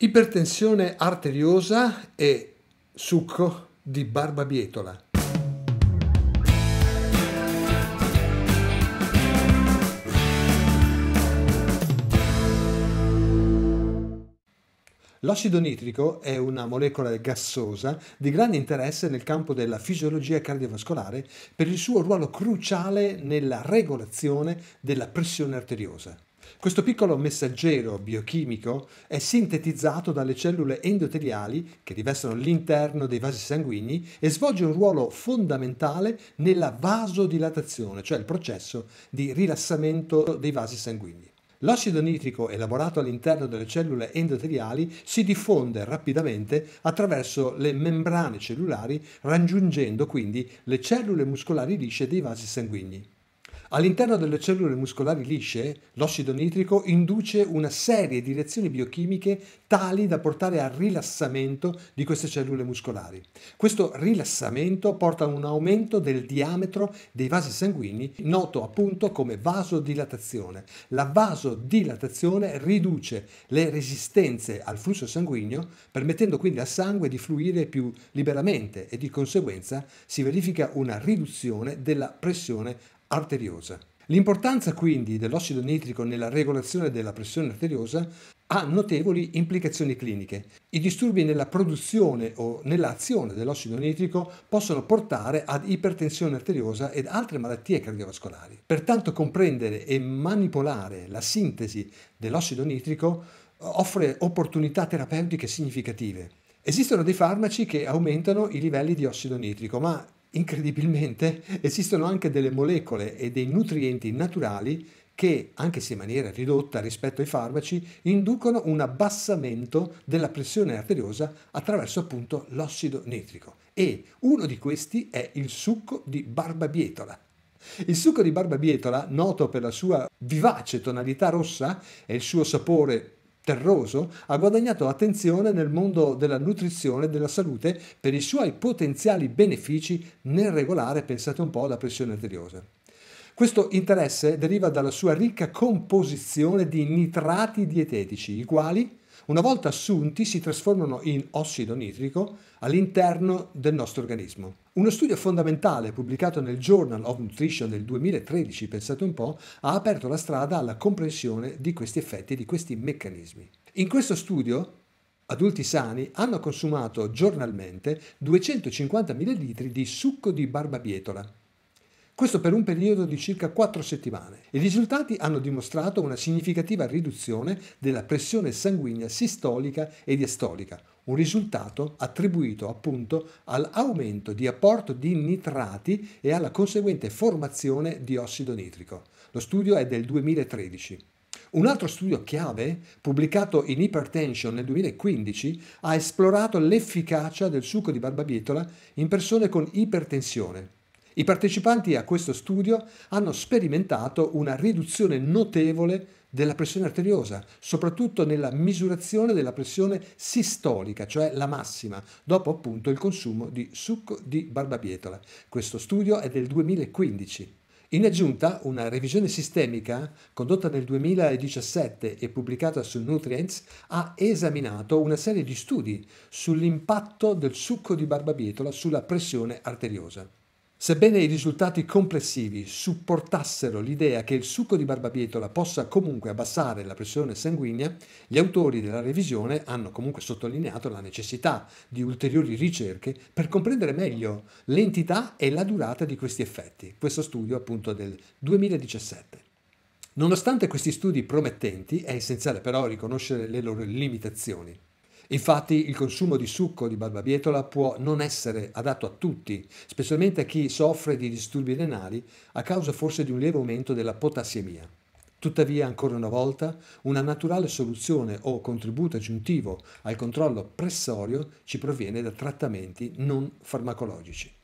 Ipertensione arteriosa e succo di barbabietola. L'ossido nitrico è una molecola gassosa di grande interesse nel campo della fisiologia cardiovascolare per il suo ruolo cruciale nella regolazione della pressione arteriosa. Questo piccolo messaggero biochimico è sintetizzato dalle cellule endoteliali che rivestono l'interno dei vasi sanguigni e svolge un ruolo fondamentale nella vasodilatazione, cioè il processo di rilassamento dei vasi sanguigni. L'acido nitrico elaborato all'interno delle cellule endoteliali si diffonde rapidamente attraverso le membrane cellulari, raggiungendo quindi le cellule muscolari lisce dei vasi sanguigni. All'interno delle cellule muscolari lisce, l'ossido nitrico induce una serie di reazioni biochimiche tali da portare al rilassamento di queste cellule muscolari. Questo rilassamento porta a un aumento del diametro dei vasi sanguigni, noto appunto come vasodilatazione. La vasodilatazione riduce le resistenze al flusso sanguigno, permettendo quindi al sangue di fluire più liberamente e di conseguenza si verifica una riduzione della pressione arteriosa. L'importanza quindi dell'ossido nitrico nella regolazione della pressione arteriosa ha notevoli implicazioni cliniche. I disturbi nella produzione o nell'azione dell'ossido nitrico possono portare ad ipertensione arteriosa ed altre malattie cardiovascolari. Pertanto comprendere e manipolare la sintesi dell'ossido nitrico offre opportunità terapeutiche significative. Esistono dei farmaci che aumentano i livelli di ossido nitrico, ma Incredibilmente esistono anche delle molecole e dei nutrienti naturali che, anche se in maniera ridotta rispetto ai farmaci, inducono un abbassamento della pressione arteriosa attraverso appunto l'ossido nitrico. E uno di questi è il succo di barbabietola. Il succo di barbabietola, noto per la sua vivace tonalità rossa e il suo sapore terroso, ha guadagnato attenzione nel mondo della nutrizione e della salute per i suoi potenziali benefici nel regolare, pensate un po', la pressione arteriosa. Questo interesse deriva dalla sua ricca composizione di nitrati dietetici, i quali, una volta assunti, si trasformano in ossido nitrico all'interno del nostro organismo. Uno studio fondamentale pubblicato nel Journal of Nutrition del 2013, pensate un po', ha aperto la strada alla comprensione di questi effetti, e di questi meccanismi. In questo studio, adulti sani hanno consumato giornalmente 250 ml di succo di barbabietola. Questo per un periodo di circa 4 settimane. I risultati hanno dimostrato una significativa riduzione della pressione sanguigna sistolica e diastolica, un risultato attribuito appunto all'aumento di apporto di nitrati e alla conseguente formazione di ossido nitrico. Lo studio è del 2013. Un altro studio chiave, pubblicato in Hypertension nel 2015, ha esplorato l'efficacia del succo di barbabietola in persone con ipertensione i partecipanti a questo studio hanno sperimentato una riduzione notevole della pressione arteriosa, soprattutto nella misurazione della pressione sistolica, cioè la massima, dopo appunto il consumo di succo di barbabietola. Questo studio è del 2015. In aggiunta, una revisione sistemica condotta nel 2017 e pubblicata su Nutrients ha esaminato una serie di studi sull'impatto del succo di barbabietola sulla pressione arteriosa. Sebbene i risultati complessivi supportassero l'idea che il succo di barbabietola possa comunque abbassare la pressione sanguigna, gli autori della revisione hanno comunque sottolineato la necessità di ulteriori ricerche per comprendere meglio l'entità e la durata di questi effetti. Questo studio appunto del 2017. Nonostante questi studi promettenti, è essenziale però riconoscere le loro limitazioni. Infatti il consumo di succo di barbabietola può non essere adatto a tutti, specialmente a chi soffre di disturbi renali a causa forse di un lieve aumento della potassiemia. Tuttavia, ancora una volta, una naturale soluzione o contributo aggiuntivo al controllo pressorio ci proviene da trattamenti non farmacologici.